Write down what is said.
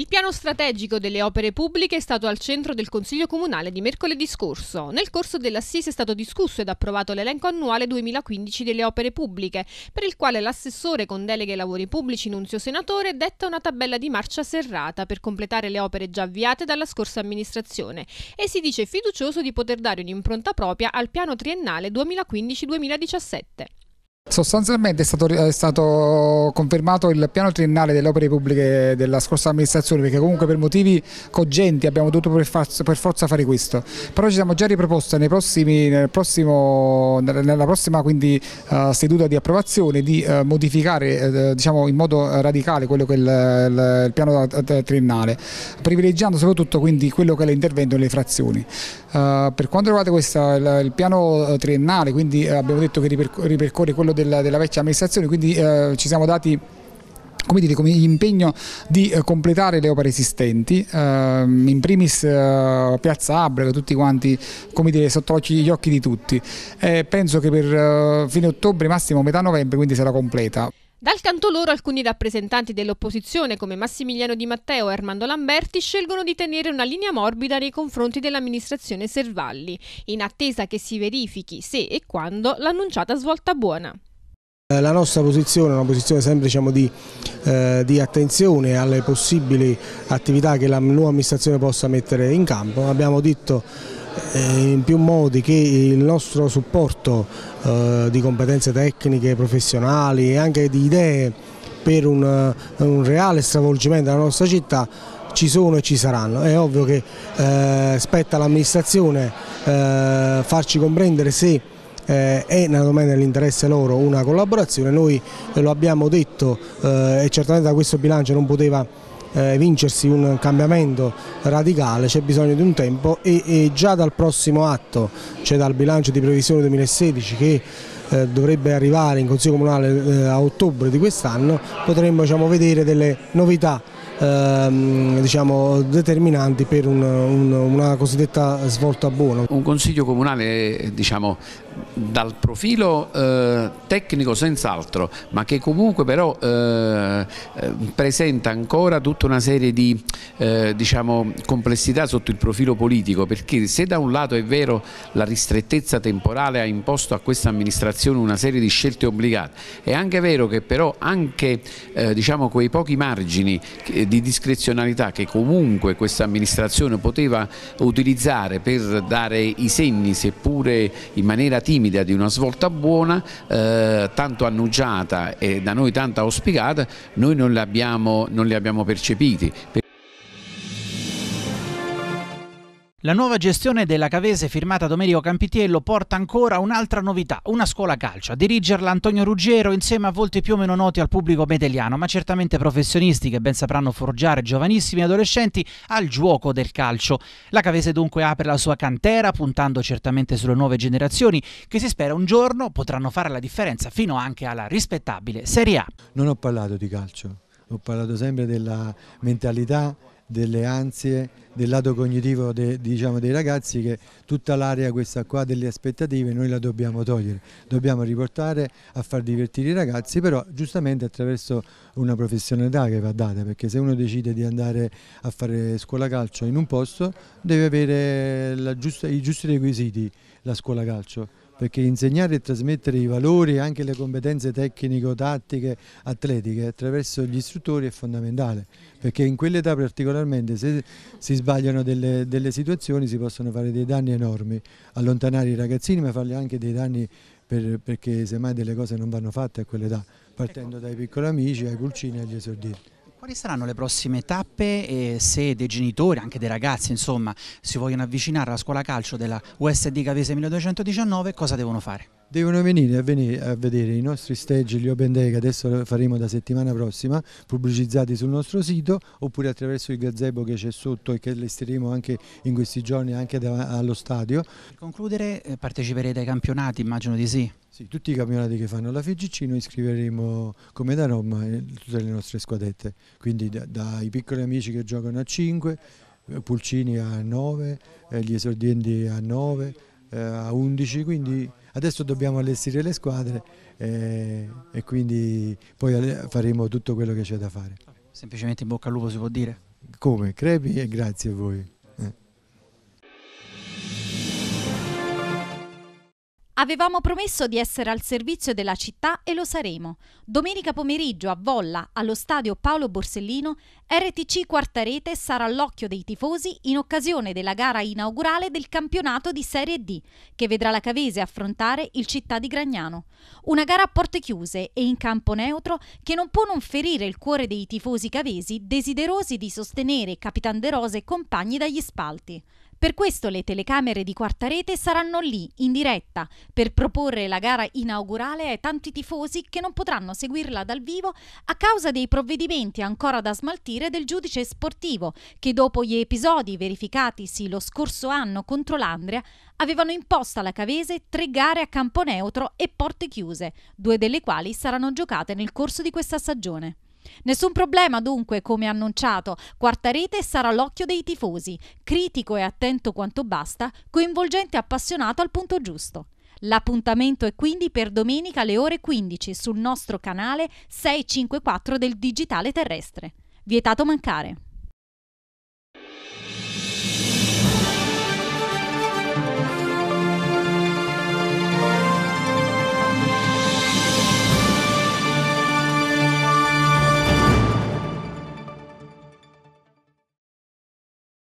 Il piano strategico delle opere pubbliche è stato al centro del Consiglio Comunale di mercoledì scorso. Nel corso dell'assise è stato discusso ed approvato l'elenco annuale 2015 delle opere pubbliche, per il quale l'assessore con deleghe ai lavori pubblici Nunzio Senatore detta una tabella di marcia serrata per completare le opere già avviate dalla scorsa amministrazione e si dice fiducioso di poter dare un'impronta propria al piano triennale 2015-2017. Sostanzialmente è stato, è stato, confermato il piano triennale delle opere pubbliche della scorsa amministrazione perché comunque per motivi cogenti abbiamo dovuto per, forza, fare questo, però ci siamo già riproposti nel nella prossima quindi, uh, seduta di approvazione di uh, modificare uh, diciamo in modo radicale quello che è il, il, il piano triennale, privilegiando soprattutto quindi quello che è l'intervento nelle frazioni. per quanto riguarda questa, il, il, piano triennale quindi abbiamo detto che ripercorre quello quello della, della vecchia amministrazione, quindi eh, ci siamo dati come dire, come impegno di eh, completare le opere esistenti, ehm, in primis eh, Piazza Abrega, tutti quanti come dire, sotto gli occhi di tutti. Eh, penso che per eh, fine ottobre, massimo metà novembre, quindi sarà completa. Dal canto loro alcuni rappresentanti dell'opposizione come Massimiliano Di Matteo e Armando Lamberti scelgono di tenere una linea morbida nei confronti dell'amministrazione Servalli, in attesa che si verifichi se e quando l'annunciata svolta buona. Eh, la nostra posizione è una posizione sempre diciamo, di, eh, di, attenzione alle possibili attività che la nuova amministrazione possa mettere in campo. Abbiamo detto eh, in più modi che il nostro supporto eh, di competenze tecniche, professionali e anche di idee per un, eh, un reale stravolgimento della nostra città ci sono e ci saranno. È ovvio che eh, spetta all'amministrazione eh, farci comprendere se eh, è naturalmente nell'interesse loro una collaborazione, noi lo abbiamo detto e certamente da questo bilancio non poteva eh, vincersi un cambiamento radicale c'è bisogno di un tempo e, e già dal prossimo atto, cioè dal bilancio di previsione 2016 che eh, dovrebbe arrivare in Consiglio Comunale eh, a ottobre di quest'anno, potremmo diciamo, vedere delle novità ehm, diciamo, determinanti per un, un, una cosiddetta svolta buona. Un consiglio comunale diciamo, dal profilo eh, tecnico senz'altro ma che comunque però eh, eh presenta ancora tutta una serie di eh, diciamo, complessità sotto il profilo politico, perché se da un lato è vero la ristrettezza temporale ha imposto a questa amministrazione una serie di scelte obbligate, è anche vero che però anche eh, diciamo, quei pochi margini eh, di discrezionalità che comunque questa amministrazione poteva utilizzare per dare i segni, seppure in maniera timida, di una svolta buona, eh, tanto annunciata e da noi tanto auspicata, noi non li abbiamo, non li abbiamo percepiti. La nuova gestione della Cavese firmata Domenico Campitiello porta ancora un'altra novità, una scuola calcio. A dirigerla Antonio Ruggero insieme a volti più o meno noti al pubblico medeliano, ma certamente professionisti che ben sapranno forgiare giovanissimi adolescenti al gioco del calcio. La Cavese dunque apre la sua cantera puntando certamente sulle nuove generazioni che si spera un giorno potranno fare la differenza fino anche alla rispettabile Serie A. Non ho parlato di calcio, ho parlato sempre della mentalità delle ansie, del lato cognitivo de, diciamo, dei ragazzi che tutta l'area questa qua delle aspettative noi la dobbiamo togliere, dobbiamo riportare a far divertire i ragazzi però giustamente attraverso una professionalità che va data perché se uno decide di andare a fare scuola calcio in un posto deve avere giusta, i giusti requisiti la scuola calcio perché insegnare e trasmettere i valori e anche le competenze tecnico-tattiche atletiche attraverso gli istruttori è fondamentale perché in quell'età particolarmente se si sbagliano delle, delle, situazioni si possono fare dei danni enormi allontanare i ragazzini ma farli anche dei danni per, perché semmai delle cose non vanno fatte a quell'età partendo ecco. dai piccoli amici ai pulcini e agli esordienti quali saranno le prossime tappe e se dei genitori, anche dei ragazzi, insomma, si vogliono avvicinare alla scuola calcio della USD Cavese 1219, cosa devono fare? Devono venire a, venire a vedere i nostri stage, gli open day che adesso faremo da settimana prossima, pubblicizzati sul nostro sito, oppure attraverso il gazebo che c'è sotto e che allestiremo anche in questi giorni anche allo stadio. Per concludere eh, parteciperete ai campionati, immagino di sì. Sì, tutti i campionati che fanno la FGC noi iscriveremo come da Roma eh, tutte le nostre squadrette, quindi da, dai piccoli amici che giocano a 5, eh, Pulcini a 9, eh, gli esordienti a 9, a 11, quindi adesso dobbiamo allestire le squadre e, e quindi poi faremo tutto quello che c'è da fare. Semplicemente in bocca al lupo si può dire? Come? Crepi e grazie a voi. Avevamo promesso di essere al servizio della città e lo saremo. Domenica pomeriggio a Volla, allo stadio Paolo Borsellino, RTC Quarta Rete sarà all'occhio dei tifosi in occasione della gara inaugurale del campionato di Serie D, che vedrà la Cavese affrontare il Città di Gragnano. Una gara a porte chiuse e in campo neutro che non può non ferire il cuore dei tifosi cavesi desiderosi di sostenere Capitan De Rose e compagni dagli spalti. Per questo le telecamere di quarta rete saranno lì, in diretta, per proporre la gara inaugurale ai tanti tifosi che non potranno seguirla dal vivo a causa dei provvedimenti ancora da smaltire del giudice sportivo, che dopo gli episodi verificatisi lo scorso anno contro l'Andria, avevano imposto alla Cavese tre gare a campo neutro e porte chiuse, due delle quali saranno giocate nel corso di questa stagione. Nessun problema dunque, come annunciato, quarta rete sarà l'occhio dei tifosi, critico e attento quanto basta, coinvolgente e appassionato al punto giusto. L'appuntamento è quindi per domenica alle ore 15 sul nostro canale 654 del Digitale Terrestre. Vietato mancare.